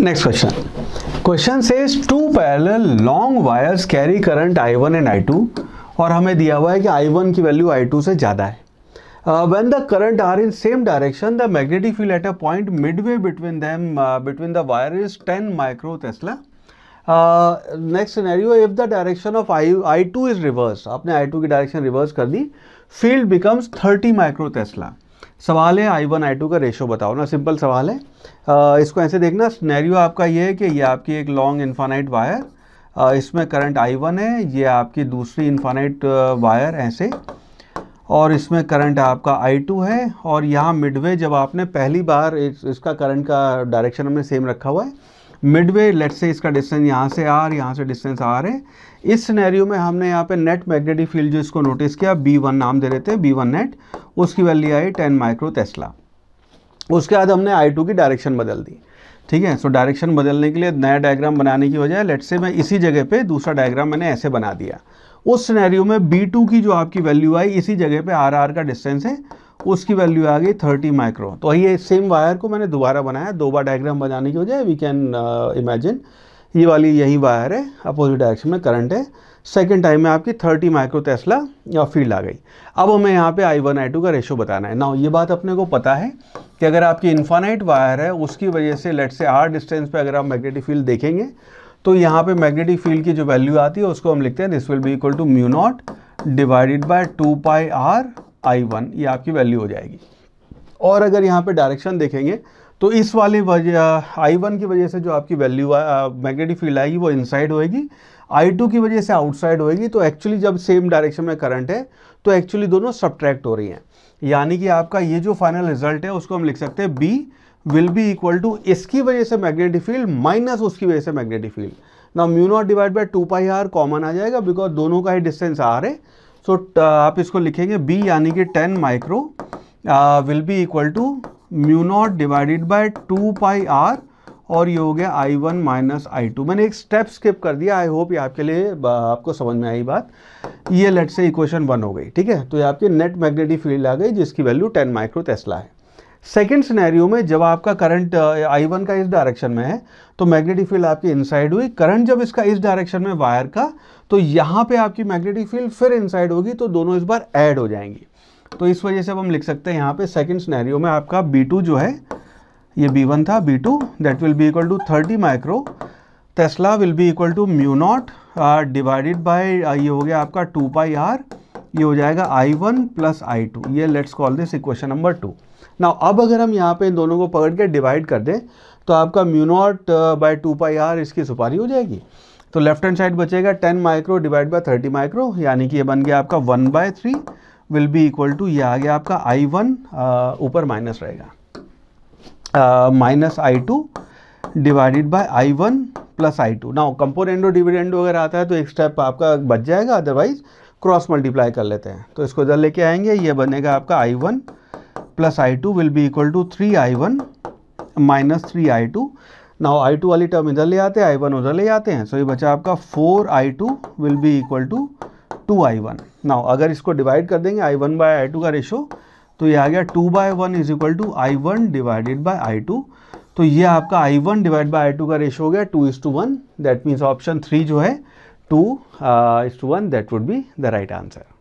Next question question says two parallel long wires carry current I one and I two और हमें दिया हुआ है कि आई वन की वैल्यू आई टू से ज़्यादा है when the current are in same direction the magnetic field at a point mid way between them between the wire is ten micro tesla next scenario if the direction of I I two is reverse आपने I two की direction reverse कर दी field becomes thirty micro tesla सवाल है I one I two का ratio बताओ ना simple सवाल है आ, इसको ऐसे देखना स्नैरियो आपका ये है कि ये आपकी एक लॉन्ग इन्फानाइट वायर इसमें करंट आई वन है ये आपकी दूसरी इन्फानाइट वायर ऐसे और इसमें करंट आपका आई टू है और यहाँ मिडवे जब आपने पहली बार इस, इसका करंट का डायरेक्शन हमने सेम रखा हुआ है मिडवे लेट से इसका डिस्टेंस यहाँ से आर यहाँ से डिस्टेंस आर है इस सिनेरियो में हमने यहाँ पे नेट मैग्नेटिक फील्ड जो इसको नोटिस किया बी वन नाम दे रहे थे बी वन नेट उसकी value I ten micro tesla उसके बाद हमने आई टू की डायरेक्शन बदल दी ठीक है सो डायरेक्शन बदलने के लिए नया डायग्राम बनाने की वजह लेट से मैं इसी जगह पर दूसरा डायग्राम मैंने ऐसे बना दिया उस सिनेरियो में बी टू की जो आपकी वैल्यू आई इसी जगह पर आर आर का डिस्टेंस है उसकी वैल्यू आ गई थर्टी माइक्रो तो ये सेम वायर को मैंने दोबारा बनाया दो बार डायग्राम बनाने की वजह वी कैन इमेजिन ये वाली यही वायर है अपोजिट डायरेक्शन में करंट है सेकेंड टाइम में आपकी 30 माइक्रो टेस्ला या फील्ड आ गई अब हमें यहाँ पे आई वन आई टू का रेशो बताना है ना ये बात अपने को पता है कि अगर आपकी इन्फानाइट वायर है उसकी वजह से लेट से आर डिस्टेंस पे अगर आप मैग्नेटिक फील्ड देखेंगे तो यहाँ पे मैग्नेटिक फील्ड की जो वैल्यू आती है उसको हम लिखते हैं this will be equal to mu naught divided by two pi R I one ये आपकी वैल्यू हो जाएगी और अगर यहाँ पे डायरेक्शन देखेंगे तो इस वाले वजह आई वन की वजह से जो आपकी वैल्यू मैग्नेटिक फील्ड आएगी वो इनसाइड होएगी आई टू की वजह से आउटसाइड होएगी तो एक्चुअली जब सेम डायरेक्शन में करंट है तो एक्चुअली दोनों सब्ट्रैक्ट हो रही हैं यानी कि आपका ये जो फाइनल रिजल्ट है उसको हम लिख सकते हैं B will be equal to इसकी वजह से मैग्नेटिक फील्ड माइनस उसकी वजह से मैग्नेटिक फील्ड ना mu naught divide by two pi R common आ जाएगा बिकॉज दोनों का ही डिस्टेंस आ रहा है सो so, uh, आप इसको लिखेंगे बी यानी कि 10 micro will be equal to mu naught divided by two pi R और ये हो गया I one minus I two मैंने एक स्टेप स्किप कर दिया आई होप ये आपके लिए uh, आपको समझ में आई बात ये लेट से इक्वेशन वन हो गई ठीक है तो ये आपकी नेट मैग्नेटिक फील्ड आ गई जिसकी वैल्यू 10 माइक्रो टेस्ला है सेकेंड सिनेरियो में जब आपका करंट आई वन का इस डायरेक्शन में है तो मैग्नेटिक फील्ड आपकी इनसाइड हुई करंट जब इसका इस डायरेक्शन में वायर का तो यहाँ पे आपकी मैग्नेटिक फील्ड फिर इनसाइड होगी तो दोनों इस बार ऐड हो जाएंगी तो इस वजह से अब हम लिख सकते हैं यहाँ पे सेकेंड सिनेरियो में आपका बी टू जो है ये बी वन था B two that will be equal to thirty micro tesla will be equal to mu naught divided by ये हो गया आपका टू पाई आर ये हो जाएगा I one plus I two ये let's call this equation number two ना अब अगर हम यहाँ पे इन दोनों को पकड़ के डिवाइड कर दें तो आपका mu naught by two pi R इसकी सुपारी हो जाएगी तो लेफ्ट हैंड साइड बचेगा ten micro divide by thirty micro यानी कि ये बन गया आपका one by three will be equal to ये आ गया आपका आई वन uh, ऊपर माइनस रहेगा minus I two divided by I one plus I two ना कंपोनेंडो डिविडेंडो अगर आता है तो एक स्टेप आपका बच जाएगा अदरवाइज़ क्रॉस मल्टीप्लाई कर लेते हैं तो इसको इधर लेके आएंगे ये बनेगा आपका I one plus I two will be equal to three I one minus three I two now I two वाली टर्म इधर ले आते हैं आई वन उधर ले आते हैं सो ये बचा आपका four I two will be equal to two I one now अगर इसको डिवाइड कर देंगे I one by I two का रेशो तो ये आ गया two by one is equal to I one divided by I two तो ये आपका I one divide by I two का रेशो हो गया two is two one that means option three जो है 2 uh, is to 1 that would be the right answer.